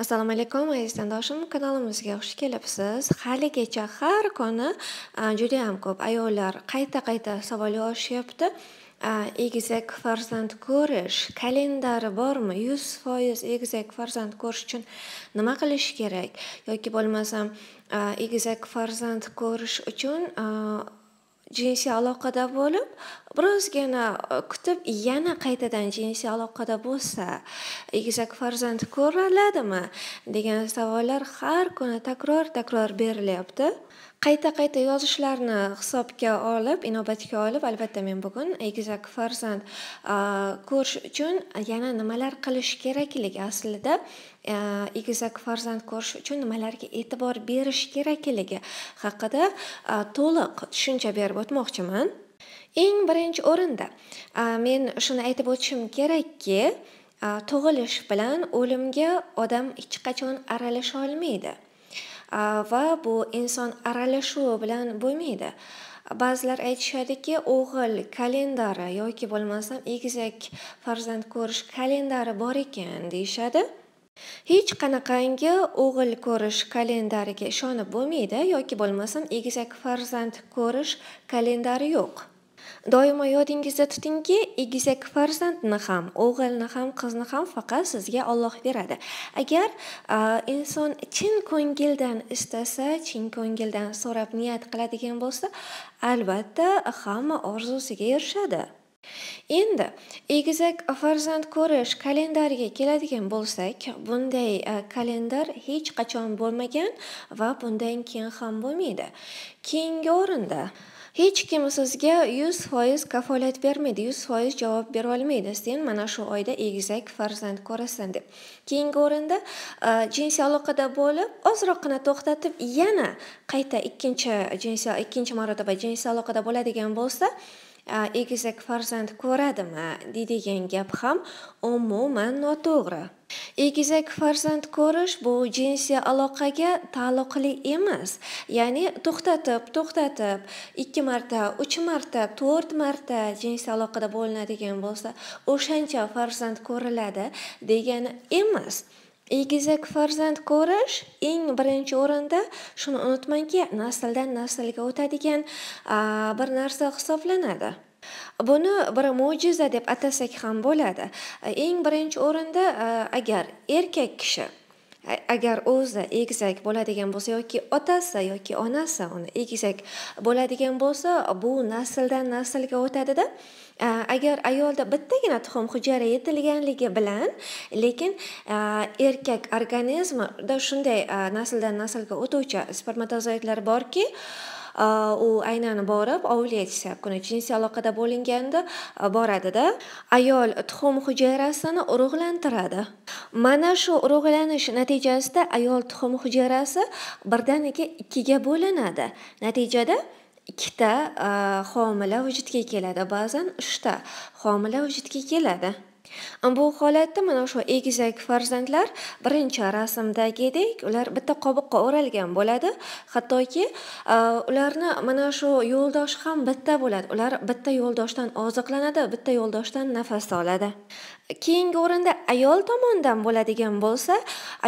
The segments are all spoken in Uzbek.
assalomu alaykum aziz tandoshim kanalimizga xush kelibsiz haligacha har kuni judayam ko'p ayollar qayta qayta savol yozishyapti egizak farzand ko'rish kalendari bormi yuz foiz egizak farzand ko'rish uchun nima qilish kerak yoki bo'lmasam egizak farzand ko'rish uchun jinsiy aloqada bo'lib birozgina e, kutib yana qaytadan jinsiy aloqada bo'lsa egizak farzand ko'riladimi degan savollar har kuni takror takror berilyapti qayta qayta yozishlarni hisobga olib inobatga olib albatta men bugun egizak farzand e, ko'rish uchun yana nimalar qilish kerakligi aslida egizak farzand ko'rish uchun nimalarga e'tibor berish kerakligi haqida to'liq tushuncha berib o'tmoqchiman eng birinchi o'rinda men shuni aytib o'tishim kerakki tug'ilish bilan o'limga odam hech qachon aralasha olmaydi va bu inson aralashuvi bilan bo'lmaydi ba'zilar aytishadiki o'g'il kalendari yoki bo'lmasam egizak farzand ko'rish kalendari bor ekan deyishadi hech qanaqangi o'g'il ko'rish kalendariga ishonib bo'lmaydi yoki bo'lmasam egizak farzand ko'rish kalendari yo'q doimo yodingizda tutingki egizak farzandni ham o'g'ilni ham qizni ham faqat sizga olloh beradi agar inson chin ko'ngildan istasa chin ko'ngildan so'rab niyat qiladigan bo'lsa albatta hamma orzusiga erishadi endi egizak farzand ko'rish kalendariga keladigan bo'lsak bunday e, kalendar hech qachon bo'lmagan va bundan keyin ham bo'lmaydi keyingi o'rinda hech kim sizga yuz foiz kafolat bermaydi yuz foiz javob olmaydi sen mana shu oyda egizak farzand ko'rasan deb keyingi o'rinda e, jinsiy aloqada bo'lib ozroqgina to'xtatib yana qayta ikkinchi jinsiy ikkinchi marotaba jinsiy aloqada bo'ladigan bo'lsa egizak farzand ko'radimi deydigan gap ham umuman noto'g'ri egizak farzand ko'rish bu jinsiy aloqaga taalluqli emas ya'ni to'xtatib to'xtatib ikki marta uch marta to'rt marta jinsiy aloqada bo'linadigan bo'lsa o'shancha farzand ko'riladi degani emas egizak farzand ko'rish eng birinchi o'rinda shuni unutmangki nasldan naslga o'tadigan bir narsa hisoblanadi buni bir mo'jiza deb atasak ham bo'ladi eng birinchi o'rinda agar erkak kishi agar o'zi egizak bo'ladigan bo'lsa yoki otasi yoki onasi uni egizak bo'ladigan bo'lsa bu nasldan naslga o'tadida agar ayolda bittagina tuxum hujayra yetilganligi bilan lekin erkak organizmida shunday nasldan naslga o'tuvchi spermatozoidlar borki u aynan borib ovliya kuni jinsiy aloqada bo'linganda boradida ayol tuxum hujayrasini urug'lantiradi mana shu urug'lanish natijasida ayol tuxum hujayrasi birdaniga ikkiga bo'linadi natijada ikkita homila vujudga keladi ba'zan uchta homila vujudga keladi bu holatda mana o'sha egizak farzandlar birinchi rasmdagidek ular bitta qobiqqa o'ralgan bo'ladi hattoki e, ularni mana shu yo'ldoshi ham bitta bo'ladi ular bitta yo'ldoshdan oziqlanadi bitta yo'ldoshdan nafas oladi keyingi o'rinda ayol tomonidan bo'ladigan bo'lsa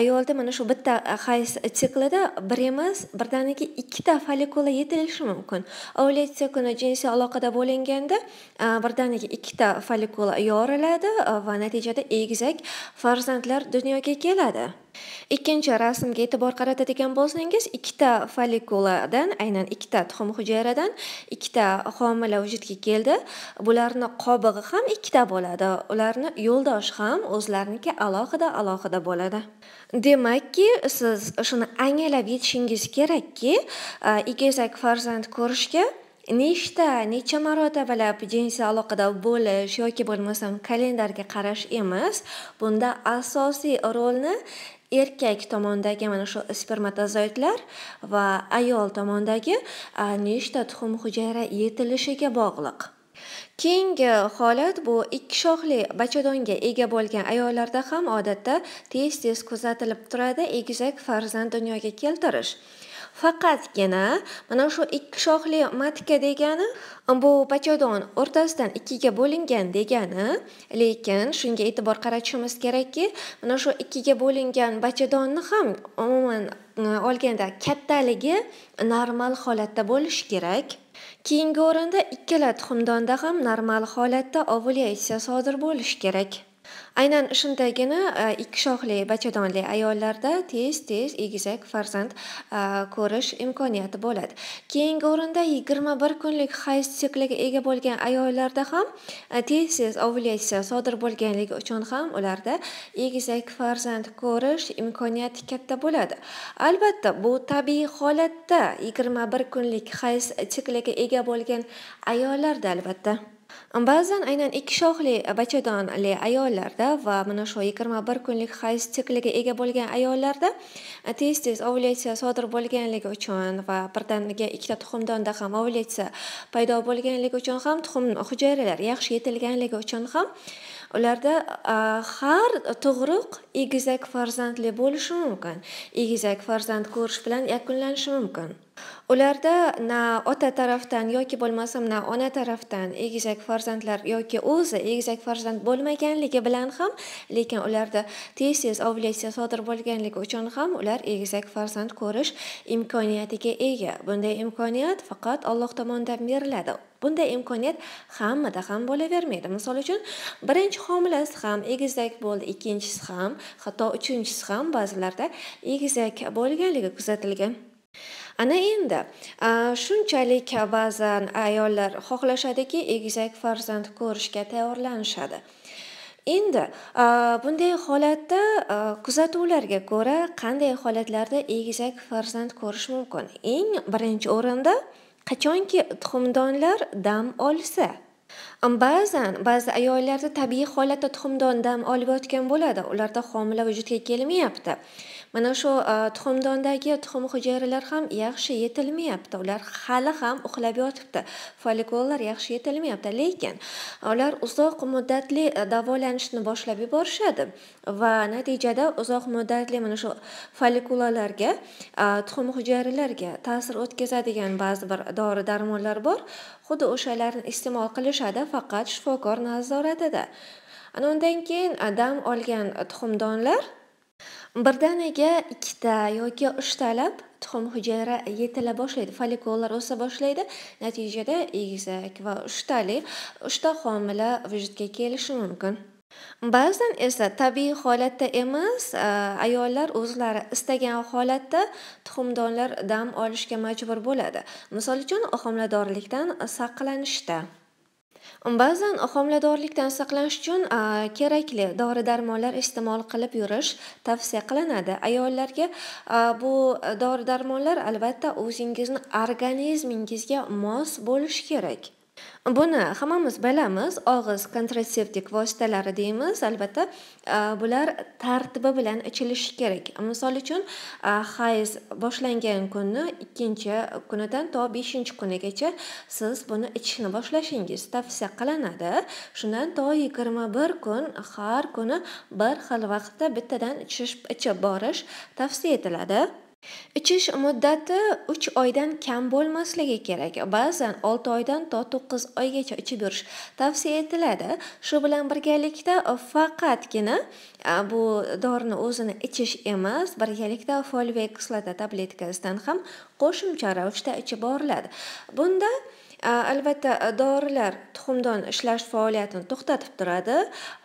ayolda mana shu bitta e, hayz e, siklida bir emas birdaniga ikkita folikula yetilishi mumkin ovulyatsiya kuni jinsiy aloqada bo'linganda e, birdaniga ikkita folikula yoriladi va natijada egizak farzandlar dunyoga keladi ikkinchi rasmga e'tibor qaratadigan bo'lsangiz ikkita folikuladan aynan ikkita tuxum hujayradan ikkita homila vujudga keldi bularni qobig'i ham ikkita bo'ladi ularni yo'ldosh ham o'zlariniki alohida alohida bo'ladi demakki siz shuni anglab yetishingiz kerakki egizak farzand ko'rishga nechta necha marotabalab jinsiy aloqada bo'lish yoki bo'lmasam kalendarga qarash emas bunda asosiy rolni erkak tomondagi mana shu spermatozoidlar va ayol tomondagi nechta tuxum hujayra yetilishiga bog'liq keyingi holat bu ikki shoxli bachadonga ega bo'lgan ayollarda ham odatda tez tez kuzatilib turadi egizak farzand dunyoga keltirish faqatgina mana shu ikki shoxli matka degani bu bachadon o'rtasidan ikkiga bo'lingan degani lekin shunga e'tibor qaratishimiz kerakki mana shu ikkiga bo'lingan bachadonni ham umuman e, olganda kattaligi normal holatda bo'lishi kerak keyingi o'rinda ikkala tuxumdonda ham normal holatda ovulyatsiya sodir bo'lishi kerak aynan shundagina e, ikki shoxli bachadonli ayollarda tez tez egizak farzand e, ko'rish imkoniyati bo'ladi keyingi o'rinda yigirma bir kunlik hayz sikliga ega bo'lgan ayollarda ham tez tez ovulyatsiya sodir bo'lganligi uchun ham ularda egizak farzand ko'rish imkoniyati katta bo'ladi albatta bu tabiiy holatda yigirma bir kunlik hayz sikliga ega bo'lgan ayollarda albatta Ba'zan aynan ikki shoxli bachadonli ayollarda va mana shu 21 kunlik hayz sikliga ega bo'lgan ayollarda tez-tez ovulyatsiya sodir bo'lganligi uchun va birdaniga ikkita tuxumdonda ham ovulyatsiya paydo bo'lganligi uchun ham tuxum hujayralari yaxshi yetilganligi uchun ham ularda e, har tug'ruq egizak farzandli bo'lishi mumkin egizak farzand ko'rish bilan yakunlanishi mumkin ularda na ota tarafdan yoki bo'lmasam na ona tarafdan egizak farzandlar yoki o'zi egizak farzand bo'lmaganligi bilan ham lekin ularda tez tez ovulyatsiya sodir bo'lganligi uchun ham ular egizak farzand ko'rish imkoniyatiga ega bunday imkoniyat faqat alloh tomonidan beriladi bunday imkoniyat hammada ham bo'lavermaydi misol uchun birinchi homilasi ham egizak bo'ldi ikkinchisi ham hatto uchinchisi ham ba'zilarda egizak bo'lganligi kuzatilgan ana endi shunchalik ba'zan ayollar xohlashadiki egizak farzand ko'rishga tayyorlanishadi endi bunday holatda kuzatuvlarga ko'ra qanday holatlarda egizak farzand ko'rish mumkin eng birinchi o'rinda qachonki tuxumdonlar dam olsa ba'zan ba'zi ayollarda tabiiy holatda tuxumdon dam olayotgan bo'ladi ularda homila vujudga kelmayapti mana shu e, tuxumdondagi tuxum hujayralar ham yaxshi yetilmayapti ular hali ham uxlab yotibdi folikollar yaxshi yetilmayapti lekin ular uzoq muddatli e, davolanishni boshlab yuborishadi va natijada uzoq muddatli mana shu folikulalarga e, tuxum hujayralarga ta'sir o'tkazadigan ba'zi bir dori darmonlar bor xuddi o'shalarni iste'mol qilishadi faqat shifokor nazoratida ana undan keyin dam olgan tuxumdonlar birdaniga ikkita yoki uchtalab tuxum hujayra yetila boshlaydi folikullar o'sa boshlaydi natijada egizak va uchtali uchta homila vujudga kelishi mumkin ba'zan esa tabiiy holatda emas e, ayollar o'zlari istagan holatda tuxumdonlar dam olishga majbur bo'ladi misol uchun homiladorlikdan saqlanishda Ba'zan homiladorlikdan saqlanish uchun kerakli dori darmonlar iste'mol qilib yurish tavsiya qilinadi. Ayollarga bu dori darmonlar albatta o'zingizni organizmingizga mos bo'lishi kerak. buni hammamiz bilamiz og'iz kontraseptik vositalari deymiz albatta e, bular tartibi bilan ichilishi kerak misol uchun e, hayz boshlangan kunni ikkinchi kunidan to beshinchi kunigacha siz buni ichishni boshlashingiz tavsiya qilinadi shundan to yigirma bir kun har kuni bir xil vaqtda bittadan ichib borish tavsiya etiladi ichish muddati uch oydan kam bo'lmasligi kerak ba'zan olti oydan to to'qqiz oygacha ichib yurish tavsiya etiladi shu bilan birgalikda faqatgina bu dorini o'zini ichish emas birgalikda foliyaviy kislota tabletkasidan ham qo'shimcha ravishda ichib boriladi bunda Э, albatta э, dorilar tuxumdon ishlash faoliyatini to'xtatib turadi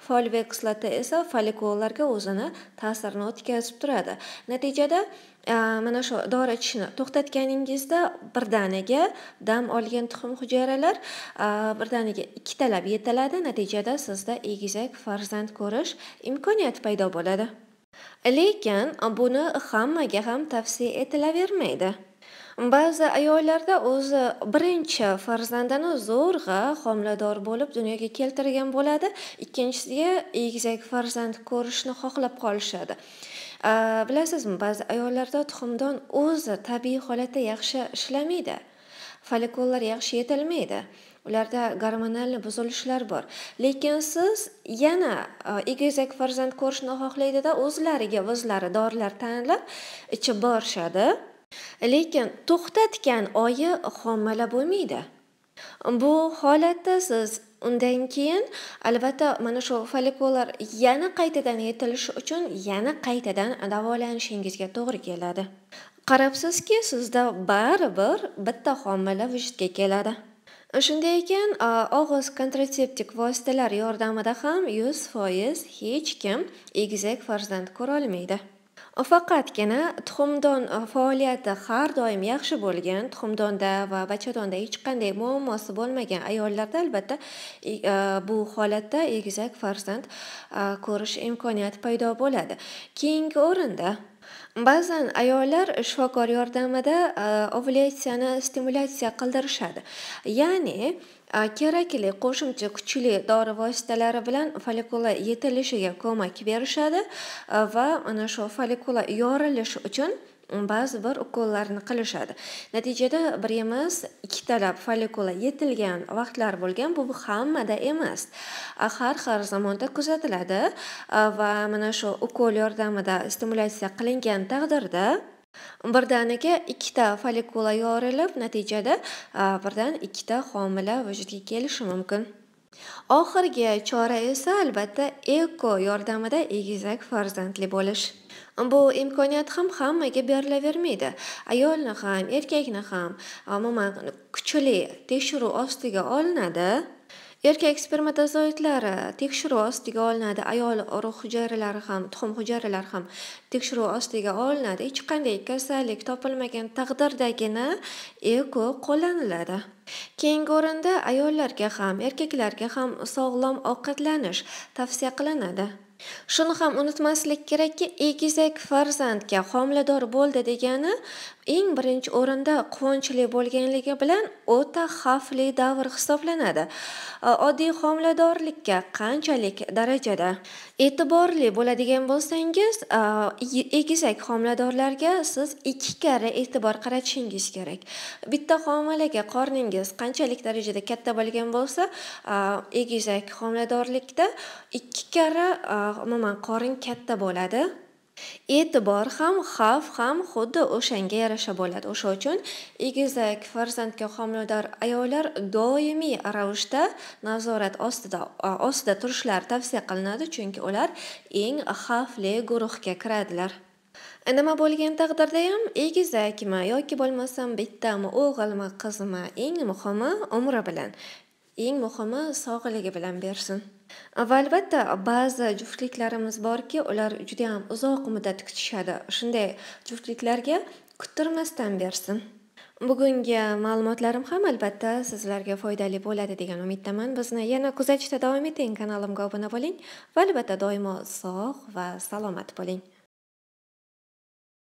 folviy kislota esa follikullarga o'zini ta'sirini o'tkazib turadi natijada e, mana shu dori ichishni to'xtatganingizda birdaniga dam olgan tuxum hujayralar e, birdaniga ikkitalab yetiladi natijada sizda egizak farzand ko'rish imkoniyati paydo bo'ladi lekin buni hammaga ham tavsiya etilavermaydi ba'zi ayollarda o'zi birinchi farzandini zo'rg'a homilador bo'lib dunyoga keltirgan bo'ladi ikkinchisiga egizak farzand ko'rishni xohlab qolishadi bilasizmi ba'zi ayollarda tuxumdon o'zi tabiiy holatda yaxshi ishlamaydi folikullar yaxshi yetilmaydi ularda gormonal buzilishlar bor lekin siz yana egizak farzand ko'rishni xohlaydida o'zlariga o'zlari dorilar tanlab ichib borishadi lekin to'xtatgan oyi homila bo'lmaydi bu holatda siz undan keyin albatta mana shu follikullar yana qaytadan yetilishi uchun yana qaytadan davolanishingizga to'g'ri keladi qarabsizki sizda baribir bitta homila vujudga keladi shunday ekan og'iz kontraseptik vositalar yordamida ham yuz foiz hech kim egizak farzand ko'rolmaydi faqatgina tuxumdon e, faoliyati har doim yaxshi bo'lgan tuxumdonda va bachadonda hech qanday muammosi bo'lmagan ayollarda albatta e, e, bu holatda egizak farzand ko'rish imkoniyati paydo bo'ladi keyingi o'rinda ba'zan ayollar shifokor yordamida e, ovulyatsiyani stimulyatsiya qildirishadi ya'ni e, kerakli qo'shimcha kuchli dori vositalari bilan folikula yetilishiga ko'mak berishadi e, va ana shu folikula yorilishi uchun ba'zi bir ukollarni qilishadi natijada bir emas ikkitalab follikula yetilgan vaqtlar bo'lgan bu hammada emas har har zamonda kuzatiladi va mana shu ukol yordamida stimulyatsiya qilingan taqdirda birdaniga ikkita follikula yorilib natijada birdan ikkita homila vujudga kelishi mumkin oxirgi chora esa albatta eko yordamida egizak farzandli bo'lish bu imkoniyat ham hammaga berilavermaydi ayolni ham erkakni ham umuman kuchli tekshiruv ostiga olinadi erkak spermatozoidlari tekshiruv ostiga olinadi ayol urug' hujayralari ham tuxum hujayralari ham tekshiruv ostiga olinadi hech qanday kasallik topilmagan taqdirdagina eko qo'llaniladi keyingi o'rinda ayollarga ham erkaklarga ham sog'lom ovqatlanish tavsiya qilinadi shuni ham unutmaslik kerakki egizak farzandga homilador bo'ldi degani eng birinchi o'rinda quvonchli bo'lganligi bilan o'ta xavfli davr hisoblanadi oddiy homiladorlikka qanchalik darajada e'tiborli bo'ladigan bo'lsangiz egizak homiladorlarga siz ikki karra e'tibor qaratishingiz kerak bitta homilaga qorningiz qanchalik darajada katta bo'lgan bo'lsa egizak homiladorlikda ikki karra umuman qorin katta bo'ladi e'tibor ham xavf ham xuddi o'shanga yarasha bo'ladi o'sha uchun egizak farzandga homilador ayollar doimiy ravishda nazorat ostida ostida turishlari tavsiya qilinadi chunki ular eng xavfli guruhga kiradilar nima bo'lgan taqdirda ham egizakmi yoki bo'lmasam bittami o'g'ilmi qizmi eng muhimi umri bilan eng muhimi sog'ligi bilan bersin va albatta ba'zi juftliklarimiz borki ular juda yam uzoq muddat kutishadi shunday juftliklarga kuttirmasdan bersin bugungi ma'lumotlarim ham albatta sizlarga foydali bo'ladi degan umiddaman bizni yana kuzatishda davom eting kanalimga obuna bo'ling va albatta doimo sog' va salomat bo'ling